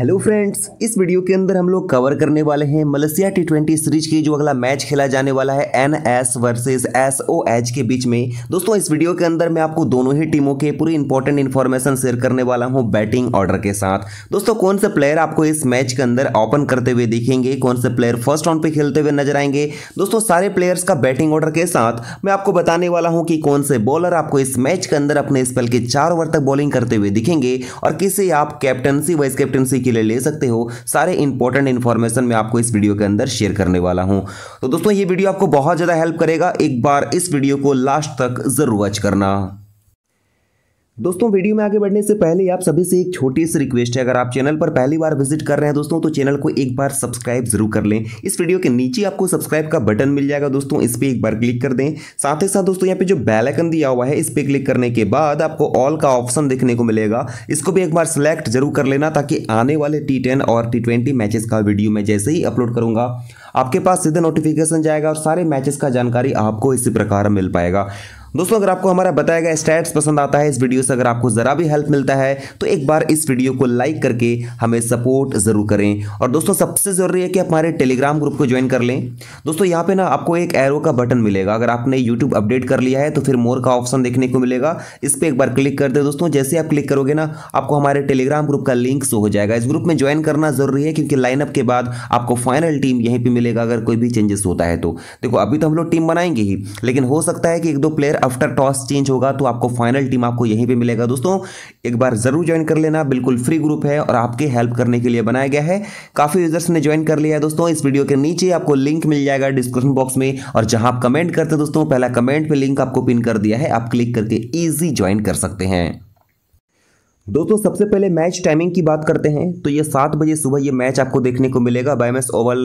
hello friends इस video के अंदर हम लोग कवर करने वाले हैं मलेशिया टी ट्वेंटी सीरीज की जो अगला मैच खेला जाने वाला है N S versus S O H के बीच में दोस्तों इस वीडियो के अंदर मैं आपको दोनों ही टीमों के पूरी इंपॉर्टेंट इन्फॉर्मेशन शेयर करने वाला हूं बैटिंग ऑर्डर के साथ दोस्तों कौन से प्लेयर आपको इस मैच के अंदर ओपन करते हुए दिखेंगे कौन से प्लेयर फर्स्ट राउंड पर खेलते हुए नजर आएंगे दोस्तों सारे प्लेयर्स का बैटिंग ऑर्डर के साथ मैं आपको बताने वाला हूँ कि कौन से बॉलर आपको इस मैच के अंदर अपने स्पेल के चार ओवर तक बॉलिंग करते हुए दिखेंगे और किसे आप कैप्टनसी वाइस कैप्टनसी के लिए ले सकते हो सारे इंपॉर्टेंट इन्फॉर्मेशन मैं आपको इस वीडियो के अंदर शेयर करने वाला हूँ तो दोस्तों ये वीडियो आपको बहुत ज़्यादा हेल्प करेगा एक बार इस वीडियो को लास्ट तक जरूर वॉच करना दोस्तों वीडियो में आगे बढ़ने से पहले आप सभी से एक छोटी सी रिक्वेस्ट है अगर आप चैनल पर पहली बार विजिट कर रहे हैं दोस्तों तो चैनल को एक बार सब्सक्राइब जरूर कर लें इस वीडियो के नीचे आपको सब्सक्राइब का बटन मिल जाएगा दोस्तों इस पर एक बार क्लिक कर दें साथ ही साथ दोस्तों यहाँ पे जो बैलाइकन दिया हुआ है इस पर क्लिक करने के बाद आपको ऑल का ऑप्शन देखने को मिलेगा इसको भी एक बार सिलेक्ट जरूर कर लेना ताकि आने वाले टी और टी ट्वेंटी मैचेस का वीडियो मैं जैसे ही अपलोड करूंगा आपके पास सीधे नोटिफिकेशन जाएगा और सारे मैचेस का जानकारी आपको इसी प्रकार मिल पाएगा दोस्तों अगर आपको हमारा बताया गया स्टैट्स पसंद आता है इस वीडियो से अगर आपको ज़रा भी हेल्प मिलता है तो एक बार इस वीडियो को लाइक करके हमें सपोर्ट ज़रूर करें और दोस्तों सबसे ज़रूरी है कि आप हमारे टेलीग्राम ग्रुप को ज्वाइन कर लें दोस्तों यहाँ पे ना आपको एक एरो का बटन मिलेगा अगर आपने यूट्यूब अपडेट कर लिया है तो फिर मोर का ऑप्शन देखने को मिलेगा इस पर एक बार क्लिक कर दे दोस्तों जैसे आप क्लिक करोगे ना आपको हमारे टेलीग्राम ग्रुप का लिंक शो हो जाएगा इस ग्रुप में ज्वाइन करना ज़रूरी है क्योंकि लाइनअप के बाद आपको फाइनल टीम यहीं पर मिलेगा अगर कोई भी चेंजेस होता है तो देखो अभी तो हम लोग टीम बनाएंगे ही लेकिन हो सकता है कि एक दो प्लेयर आफ्टर टॉस चेंज होगा तो आपको फाइनल टीम आपको यहीं पे मिलेगा दोस्तों एक बार ज़रूर ज्वाइन कर लेना बिल्कुल फ्री ग्रुप है और आपके हेल्प करने के लिए बनाया गया है काफ़ी यूजर्स ने ज्वाइन कर लिया है दोस्तों इस वीडियो के नीचे आपको लिंक मिल जाएगा डिस्क्रिप्शन बॉक्स में और जहां आप कमेंट करते दोस्तों पहला कमेंट पर लिंक आपको पिन कर दिया है आप क्लिक करके ईजी ज्वाइन कर सकते हैं दोस्तों सबसे पहले मैच टाइमिंग की बात करते हैं तो ये सात बजे सुबह ये मैच आपको देखने को मिलेगा बायमेस ओवल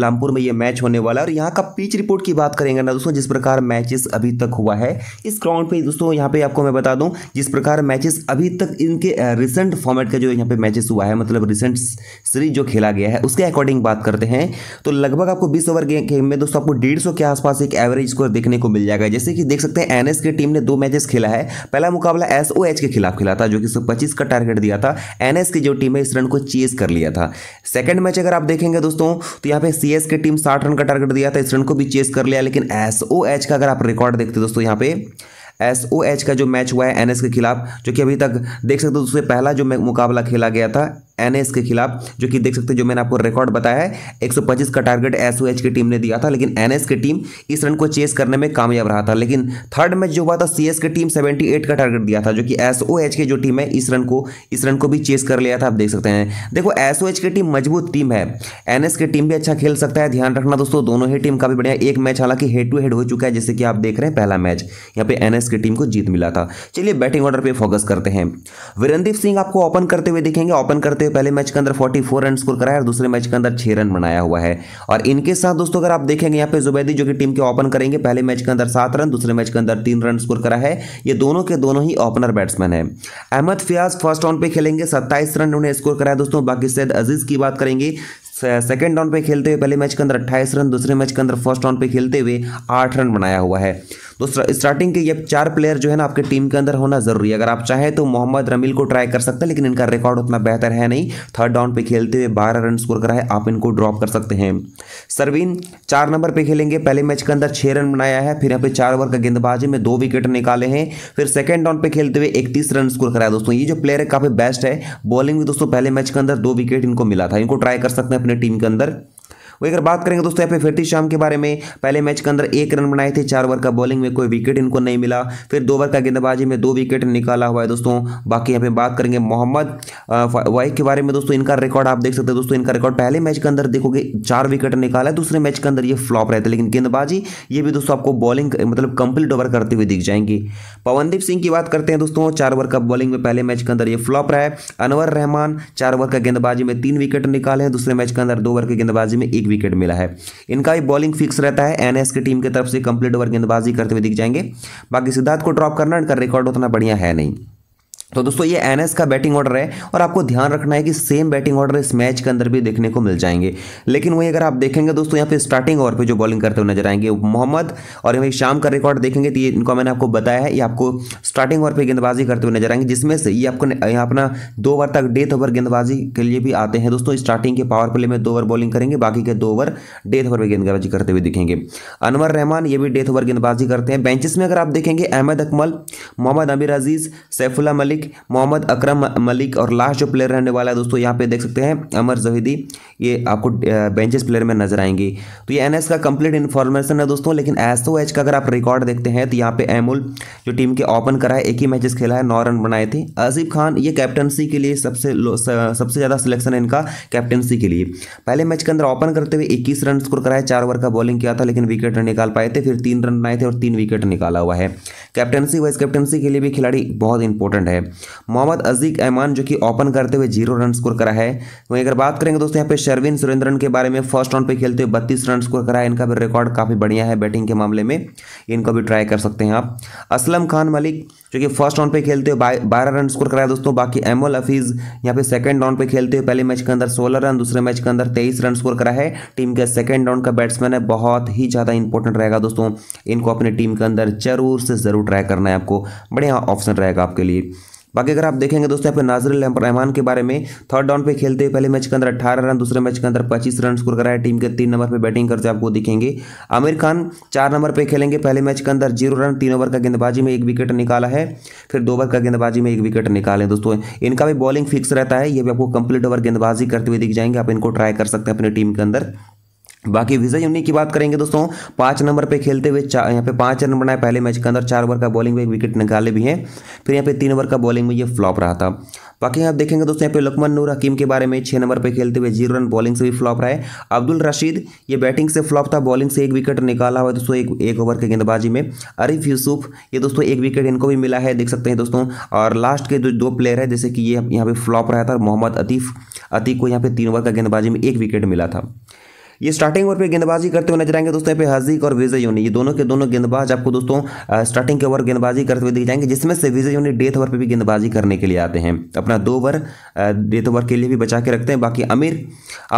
लामपुर में ये मैच होने वाला है और यहाँ का पिच रिपोर्ट की बात करेंगे ना दोस्तों जिस प्रकार मैचेस अभी तक हुआ है इस ग्राउंड पे दोस्तों यहाँ पे आपको मैं बता दूँ जिस प्रकार मैचेस अभी तक इनके रिसेंट फॉर्मेट का जो यहाँ पे मैचेस हुआ है मतलब रिसेंट सीरीज जो खेला गया है उसके अकॉर्डिंग बात करते हैं तो लगभग आपको बीस ओवर गेम में दोस्तों आपको डेढ़ के आसपास एक एवरेज स्कोर देखने को मिल जाएगा जैसे कि देख सकते हैं एन की टीम ने दो मैचेस खेला है पहला मुकाबला एस के खिलाफ खेला था जो कि सब पच्चीस का टारगेट दिया था एनएस की जो टीम है इस रन को चेज कर लिया था सेकंड मैच अगर आप देखेंगे दोस्तों तो यहाँ पे सी की टीम साठ रन का टारगेट दिया था इस रन को भी चेज कर लिया लेकिन एस का अगर आप रिकॉर्ड देखते दोस्तों यहाँ पे एस का जो मैच हुआ है एनएस के खिलाफ जो कि अभी तक देख सकते हो दोस्तों पहला जो मुकाबला खेला गया था एन के खिलाफ जो कि देख सकते हैं जो मैंने आपको रिकॉर्ड बताया है 125 का टारगेट एस की टीम ने दिया था लेकिन एन की टीम इस रन को चेस करने में कामयाब रहा था लेकिन थर्ड मैच जो हुआ था सी की टीम 78 का टारगेट दिया था जो कि एस की जो टीम है इस रन को इस रन को भी चेस कर लिया था आप देख सकते हैं देखो एस की टीम मजबूत टीम है एन की टीम भी अच्छा खेल सकता है ध्यान रखना दोस्तों दोनों ही टीम का भी बढ़िया एक मैच हालांकि हेड टू हेड हो चुका है जैसे कि आप देख रहे हैं पहला मैच यहाँ पे एन की टीम को जीत मिला था चलिए बैटिंग ऑर्डर पर फोकस करते हैं वीरनदीप सिंह आपको ओपन करते हुए देखेंगे ओपन करते हुए पहले मैच के अंदर 44 रन स्कोर कराया और दूसरे मैच के अंदर 6 रन बनाया हुआ है और इनके साथ दोस्तों अगर आप देखेंगे यहाँ पे जुबैदी जो कि टीम के ओपन करेंगे पहले मैच के अंदर सात रन दूसरे मैच के अंदर तीन रन स्कोर करा है ये दोनों के दोनों ही ओपनर बैट्समैन है अहमद फियाज फर्स्ट ऑन पे खेलेंगे सत्ताईस रन उन्हें स्कोर कराया दोस्तों बाकी सैद अजीज की बात करेंगे सेकेंड डाउन पे खेलते हुए पहले मैच के अंदर अट्ठाईस रन दूसरे मैच के अंदर फर्स्ट डाउन पे खेलते हुए आठ रन बनाया हुआ है तो स्टार्टिंग के ये चार प्लेयर जो है ना आपके टीम के अंदर होना जरूरी है अगर आप चाहें तो मोहम्मद रमील को ट्राई कर सकते हैं लेकिन इनका रिकॉर्ड उतना बेहतर है नहीं थर्ड डाउन पे खेलते हुए बारह रन स्कोर कराए आप इनको ड्रॉप कर सकते हैं सरवीन चार नंबर पर खेलेंगे पहले मैच के अंदर छः रन बनाया है फिर यहाँ पे चार ओवर का गेंदबाजी में दो विकेट निकाले हैं फिर सेकेंड डाउन पर खेलते हुए इकतीस रन स्कोर कराया दोस्तों ये जो प्लेयर है काफ़ी बेस्ट है बॉलिंग भी दोस्तों पहले मैच के अंदर दो विकेट इनको मिला था इनको ट्राई कर सकते हैं अपने टीम के अंदर वही अगर बात करेंगे दोस्तों यहाँ पे फिरती शाम के बारे में पहले मैच के अंदर एक रन बनाए थे चार ओवर का बॉलिंग में कोई विकेट इनको नहीं मिला फिर दो ओवर का गेंदबाजी में दो विकेट निकाला हुआ है दोस्तों बाकी यहाँ पे बात करेंगे मोहम्मद वाइक के बारे में दोस्तों इनका रिकॉर्ड आप देख सकते हैं दोस्तों इनका रिकॉर्ड पहले मैच के अंदर देखोगे चार विकेट निकाला है दूसरे मैच के अंदर ये फ्लॉप रहते लेकिन गेंदबाजी ये भी दोस्तों आपको बॉलिंग मतलब कंप्लीट ओवर करते हुए दिख जाएंगी पवनदीप सिंह की बात करते हैं दोस्तों चार ओवर का बॉलिंग में पहले मैच के अंदर ये फ्लॉप रहा है अनवर रहमान चार ओवर का गेंदबाजी में तीन विकेट निकाले हैं दूसरे मैच के अंदर दो ओवर के गेंदबाजी में एक विकेट मिला है इनका भी बॉलिंग फिक्स रहता है एनएस की टीम की तरफ से कंप्लीट ओवर गेंदबाजी करते हुए दिख जाएंगे बाकी सिद्धार्थ को ड्रॉप करना इनका रिकॉर्ड उतना बढ़िया है नहीं तो दोस्तों ये एन का बैटिंग ऑर्डर है और आपको ध्यान रखना है कि सेम बैटिंग ऑर्डर इस मैच के अंदर भी देखने को मिल जाएंगे लेकिन वहीं अगर आप देखेंगे दोस्तों यहाँ पे स्टार्टिंग ओवर पे जो बॉलिंग करते हुए नजर आएंगे मोहम्मद और यहाँ शाम का रिकॉर्ड देखेंगे तो ये इनको मैंने आपको बताया है ये आपको स्टार्टिंग ओवर पर गेंदबाजी करते हुए नजर आएंगे जिसमें से ये आपको यहाँ अपना दो ओवर तक डेथ ओवर गेंदबाजी के लिए भी आते हैं दोस्तों स्टार्टिंग के पावर प्ले में दो ओवर बॉलिंग करेंगे बाकी के दो ओवर डेथ ओवर पर गेंदबाजी करते हुए दिखेंगे अनवर रहमान ये भी डेथ ओवर गेंदबाजी करते हैं बेंचेस में अगर आप देखेंगे अहमद अकमल मोहम्मद आमिर अजीज़ सैफुल्ला मलिक मलिक मोहम्मद अकरम मलिक और लास्ट जो प्लेयर रहने वाला है दोस्तों यहाँ पे देख सकते हैं अमर जहीदी ये आपको बेंचेस प्लेयर में नजर आएंगे तो ये एनएस का कंप्लीट इन्फॉर्मेशन है दोस्तों लेकिन एसओ एच का अगर आप रिकॉर्ड देखते हैं तो यहाँ पे एमुल जो टीम के ओपन करा है एक ही मैचेस खेला है नौ रन बनाए थे आसिफ खान ये कैप्टनसी के लिए सबसे सबसे ज़्यादा सिलेक्शन है इनका कैप्टनसी के लिए पहले मैच के अंदर ओपन करते हुए इक्कीस रन स्कोर कराए चार ओवर का बॉलिंग किया था लेकिन विकेट निकाल पाए थे फिर तीन रन बनाए थे और तीन विकेट निकाला हुआ है कैप्टनसी वाइस कैप्टनसी के लिए भी खिलाड़ी बहुत इंपॉर्टेंट है मोहम्मद अजीक ऐमान जो कि ओपन करते हुए जीरो रन स्कोर करा है वहीं अगर बात करेंगे दोस्तों यहाँ पे शर्विन सुरेंद्रन के बारे में फर्स्ट राउंड पे खेलते हुए बत्तीस रन स्कोर करा है इनका भी रिकॉर्ड काफ़ी बढ़िया है बैटिंग के मामले में इनको भी ट्राई कर सकते हैं आप असलम खान मलिक जो कि फर्स्ट राउंड पे खेलते हुए बारह रन स्कोर कराया दोस्तों बाकी एमोल हफीज़ यहाँ पे सेकंड राउंड पे खेलते हुए पहले मैच के अंदर सोलह रन दूसरे मैच के अंदर तेईस रन स्कोर करा है टीम के सेकंड राउंड का बैट्समैन है बहुत ही ज़्यादा इंपॉर्टेंट रहेगा दोस्तों इनको अपनी टीम के अंदर जरूर से ज़रूर ट्राई करना है आपको बढ़िया ऑप्शन रहेगा आपके लिए बाकी अगर आप देखेंगे दोस्तों यहाँ पे नाजर रहमान के बारे में थर्ड डाउन पे खेलते हुए पहले मैच के अंदर अठारह रन दूसरे मैच के अंदर पच्चीस रन स्कोर कराया टीम के तीन नंबर पर बैटिंग करते आपको दिखेंगे आमिर खान चार नंबर पर खेलेंगे पहले मैच के अंदर जीरो रन तीन ओवर का गेंदबाजी में एक विकेट निकाला है फिर दो ओवर का गेंदबाजी में एक विकेट निकाले दोस्तों इनका भी बॉलिंग फिक्स रहता है ये भी आपको कंप्लीट ओवर गेंदबाजी करते हुए दिख जाएंगे आप इनको ट्राई कर सकते हैं अपनी टीम के अंदर बाकी विजय उन्हीं की बात करेंगे दोस्तों पाँच नंबर पे खेलते हुए चार यहाँ पे पांच रन बनाए पहले मैच के अंदर चार ओवर का बॉलिंग में एक विकेट निकाले भी हैं फिर यहाँ पे तीन ओवर का बॉलिंग में ये फ्लॉप रहा था बाकी आप देखेंगे दोस्तों यहाँ पे लकमन नूर हकीम के बारे में छः नंबर पे खेलते हुए जीरो रन बॉलिंग से भी फ्लॉप रहा है अब्दुल रशीद ये बैटिंग से फ्लॉप था बॉलिंग से एक विकेट निकाला हुआ दोस्तों एक एक ओवर के गेंदबाजी में अरिफ यूसुफ ये दोस्तों एक विकेट इनको भी मिला है देख सकते हैं दोस्तों और लास्ट के जो दो प्लेयर है जैसे कि ये यहाँ पे फ्लॉप रहा था मोहम्मद अतीफ अतीफ को यहाँ पे तीन ओवर का गेंदबाजी में एक विकेट मिला था ये स्टार्टिंग ओवर पे गेंदबाजी करते हुए नजर आएंगे दोस्तों यहाँ पे हजीक और विजय योनी ये दोनों के दोनों गेंदबाज आपको दोस्तों स्टार्टिंग के ओवर गेंदबाजी करते हुए दिख जाएंगे जिसमें से विजय योनी डेथ ओवर पर भी गेंदबाजी करने के लिए आते हैं अपना दो ओवर डेथ ओवर के लिए भी बचा के रखते हैं बाकी अमीर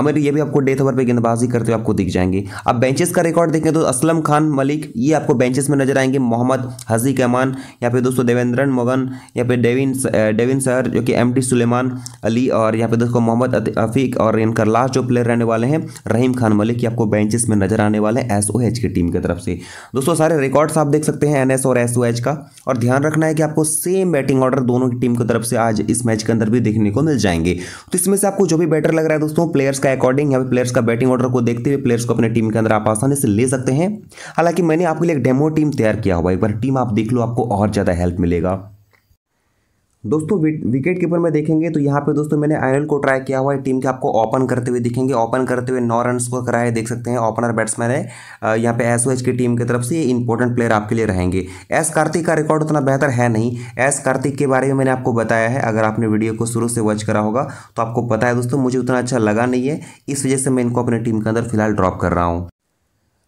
अमीर ये भी आपको डेथ ओवर पर गेंदबाजी करते हुए आपको दिख जाएंगे अब बेंचेस का रिकॉर्ड देखें तो असलम खान मलिक ये आपको बेंचेस में नजर आएंगे मोहम्मद हजीक अमान यहाँ पे दोस्तों देवेंद्रन मोगन यहाँ पे डेविन डेविन सर जो कि एम सुलेमान अली और यहाँ पे दोस्तों मोहम्मद अफीक और इनका लास्ट जो प्लेयर रहने वाले हैं रहीम खान फरहान मलिक ये आपको बेंचेस में नजर आने वाले हैं एसओएच की टीम की तरफ से दोस्तों सारे रिकॉर्ड्स आप देख सकते हैं एनएस और एसओएच का और ध्यान रखना है कि आपको सेम बैटिंग ऑर्डर दोनों की टीम की तरफ से आज इस मैच के अंदर भी देखने को मिल जाएंगे तो इसमें से आपको जो भी बेटर लग रहा है दोस्तों प्लेयर्स का अकॉर्डिंग या प्लेयर्स का बैटिंग ऑर्डर को देखते हुए प्लेयर्स को अपने टीम के अंदर आप आसानी से ले सकते हैं हालांकि मैंने आपके लिए एक डेमो टीम तैयार किया हुआ एक बार टीम आप देख लो आपको और ज़्यादा हेल्प मिलेगा दोस्तों विकेट कीपर में देखेंगे तो यहाँ पे दोस्तों मैंने आयरल को ट्राई किया हुआ है टीम के आपको ओपन करते हुए दिखेंगे ओपन करते हुए नौ रन स्कोर कराए देख सकते हैं ओपनर बैट्समैन है यहाँ पे एस की टीम की तरफ से ये इंपॉर्टेंट प्लेयर आपके लिए रहेंगे एस कार्तिक का रिकॉर्ड उतना बेहतर है नहीं एस कार्तिक के बारे में मैंने आपको बताया है अगर आपने वीडियो को शुरू से वॉच करा होगा तो आपको पता है दोस्तों मुझे उतना अच्छा लगा नहीं है इस वजह से मैं इनको अपनी टीम के अंदर फिलहाल ड्रॉप कर रहा हूँ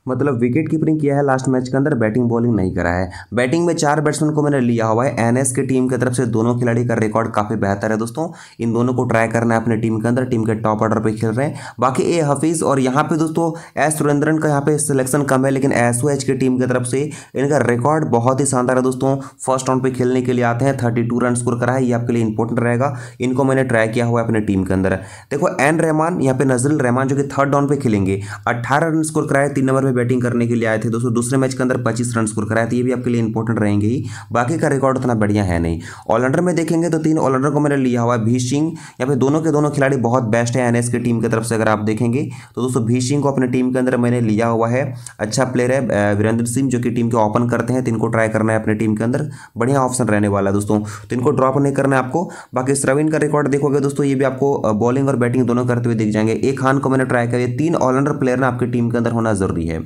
मतलब विकेट कीपिंग किया है लास्ट मैच के अंदर बैटिंग बॉलिंग नहीं करा है बैटिंग में चार बैट्समैन को मैंने लिया हुआ है एनएस की टीम की तरफ से दोनों खिलाड़ी का रिकॉर्ड काफ़ी बेहतर है दोस्तों इन दोनों को ट्राई करना है अपने टीम के अंदर टीम के टॉप ऑर्डर पर खेल रहे हैं बाकी ए हफीज़ और यहाँ पर दोस्तों एस सुरेंद्रन का यहाँ पे सिलेक्शन कम है लेकिन एस की टीम की तरफ से इनका रिकॉर्ड बहुत ही शानदार है दोस्तों फर्स्ट राउंड पर खेलने के लिए आते हैं थर्टी रन स्कोर करा है ये आपके लिए इंपॉर्टेंट रहेगा इनको मैंने ट्राई किया हुआ है अपने टीम के अंदर देखो एन रहमान यहाँ पे नजरल रहमान जो कि थर्ड राउंड पे खेलेंगे अट्ठारह रन स्कोर कराए तीन नंबर में बैटिंग करने के लिए आए थे दोस्तों दूसरे मैच के अंदर पच्चीस रन स्कोर कराए थे ये भी आपके लिए इंपॉर्टेंट रहेंगे ही बाकी का रिकॉर्ड उतना बढ़िया है नहीं ऑलराउंडर में देखेंगे तो तीन ऑलराउंडर को मैंने लिया हुआ भी सिंह या फिर दोनों के दोनों खिलाड़ी बहुत बेस्ट है एन की टीम की तरफ से अगर आप देखेंगे तो दोस्तों भी सिंह को अपने टीम के अंदर मैंने लिया हुआ है अच्छा प्लेयर है वीरेंद्र सिंह जो कि टीम के ओपन करते हैं तो ट्राई करना है अपने टीम के अंदर बढ़िया ऑप्शन रहने वाला है दोस्तों तो इनको ड्रॉप नहीं करना है आपको बाकी श्रविन का रिकॉर्ड देखोगे दोस्तों ये भी आपको बॉलिंग और बैटिंग दोनों करते हुए दिख जाएंगे एक खान को मैंने ट्राई किया तीन ऑलराउंडर प्लेयर ना आपकी टीम के अंदर होना जरूरी है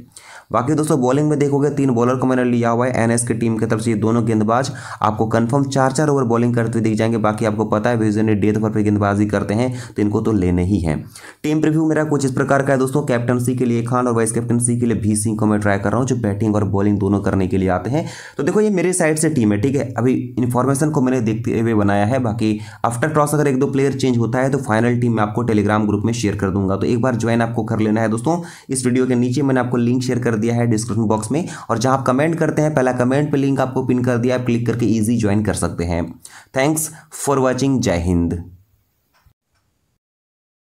बाकी दोस्तों बॉलिंग में देखोगे तीन बॉलर को मैंने लिया हुआ है एनएस की टीम की तरफ से ये दोनों गेंदबाज आपको कंफर्म चार चार ओवर बॉलिंग करते हुए दिख जाएंगे बाकी आपको पता है विजन डेथ पर गेंदबाजी करते हैं तो इनको तो लेने ही है टीम प्रिव्यू मेरा कुछ इस प्रकार का है दोस्तों कैप्टनसी के लिए खान और वाइस कैप्टनसी के लिए भी सिंह को मैं ट्राई कर रहा हूँ जो बैटिंग और बॉलिंग दोनों करने के लिए आते हैं तो देखो ये मेरे साइड से टीम है ठीक है अभी इन्फॉर्मेशन को मैंने देखते हुए बनाया है बाकी आफ्टर टॉस अगर एक दो प्लेयर चेंज होता है तो फाइनल टीम मैं आपको टेलीग्राम ग्रुप में शेयर कर दूंगा तो एक बार ज्वाइन आपको कर लेना है दोस्तों इस वीडियो के नीचे मैंने आपको लिंक शेयर कर कर दिया है डिस्क्रिप्शन बॉक्स में और जहाँ आप कमेंट करते हैं पहला कमेंट पे लिंक आपको पिन कर दिया आप क्लिक करके ईजी ज्वाइन कर सकते हैं थैंक्स फॉर वॉचिंग जय हिंद